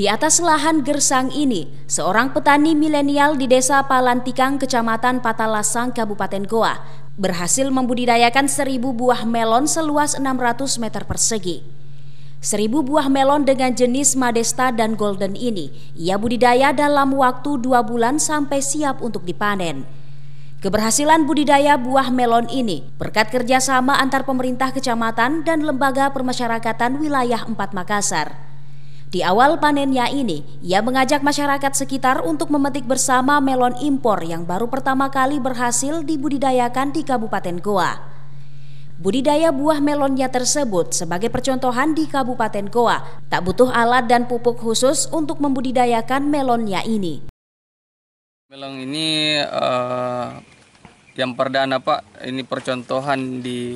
Di atas lahan gersang ini, seorang petani milenial di Desa Palantikang, Kecamatan Patalasang, Kabupaten Goa, berhasil membudidayakan seribu buah melon seluas 600 meter persegi. Seribu buah melon dengan jenis Madesta dan Golden ini ia budidaya dalam waktu dua bulan sampai siap untuk dipanen. Keberhasilan budidaya buah melon ini berkat kerjasama antar pemerintah kecamatan dan lembaga permasyarakatan wilayah 4 Makassar. Di awal panennya ini, ia mengajak masyarakat sekitar untuk memetik bersama melon impor yang baru pertama kali berhasil dibudidayakan di Kabupaten Goa. Budidaya buah melonnya tersebut sebagai percontohan di Kabupaten Goa, tak butuh alat dan pupuk khusus untuk membudidayakan melonnya ini. Melon ini uh, yang perdana Pak, ini percontohan di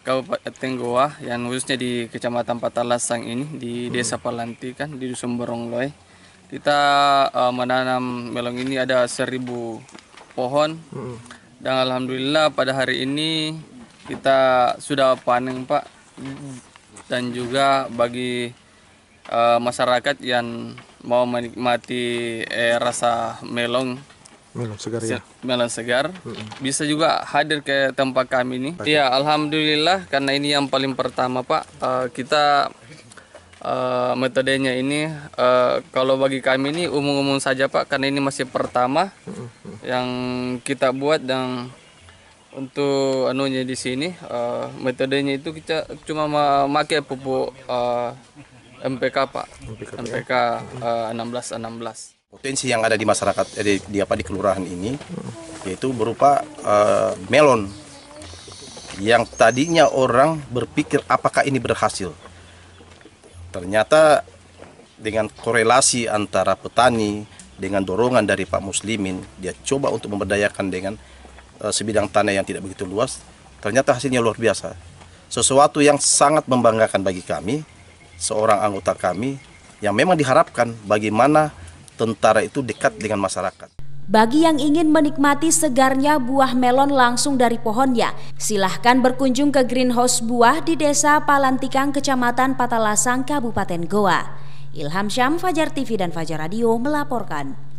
Kabupaten Tenggoa yang khususnya di Kecamatan Patalasang ini di hmm. Desa Palanti kan di Dusun Berongloy. Kita uh, menanam melon ini ada seribu pohon hmm. dan alhamdulillah pada hari ini kita sudah panen Pak dan juga bagi uh, masyarakat yang mau menikmati eh, rasa melon melon segar ya melon segar bisa juga hadir ke tempat kami ini Baik. ya alhamdulillah karena ini yang paling pertama pak uh, kita uh, metodenya ini uh, kalau bagi kami ini umum-umum saja pak karena ini masih pertama yang kita buat dan untuk anunya di sini uh, metodenya itu kita cuma memakai pupuk uh, MPK pak MPK, MPK, ya? uh, 16 16 Potensi yang ada di masyarakat eh, di, di apa di kelurahan ini yaitu berupa uh, melon yang tadinya orang berpikir apakah ini berhasil. Ternyata dengan korelasi antara petani dengan dorongan dari Pak Muslimin, dia coba untuk memberdayakan dengan uh, sebidang tanah yang tidak begitu luas, ternyata hasilnya luar biasa. Sesuatu yang sangat membanggakan bagi kami, seorang anggota kami yang memang diharapkan bagaimana tentara itu dekat dengan masyarakat. Bagi yang ingin menikmati segarnya buah melon langsung dari pohonnya, silahkan berkunjung ke greenhouse buah di Desa Palantikang, Kecamatan Patalasang, Kabupaten Goa. Ilham Syam, Fajar TV dan Fajar Radio melaporkan.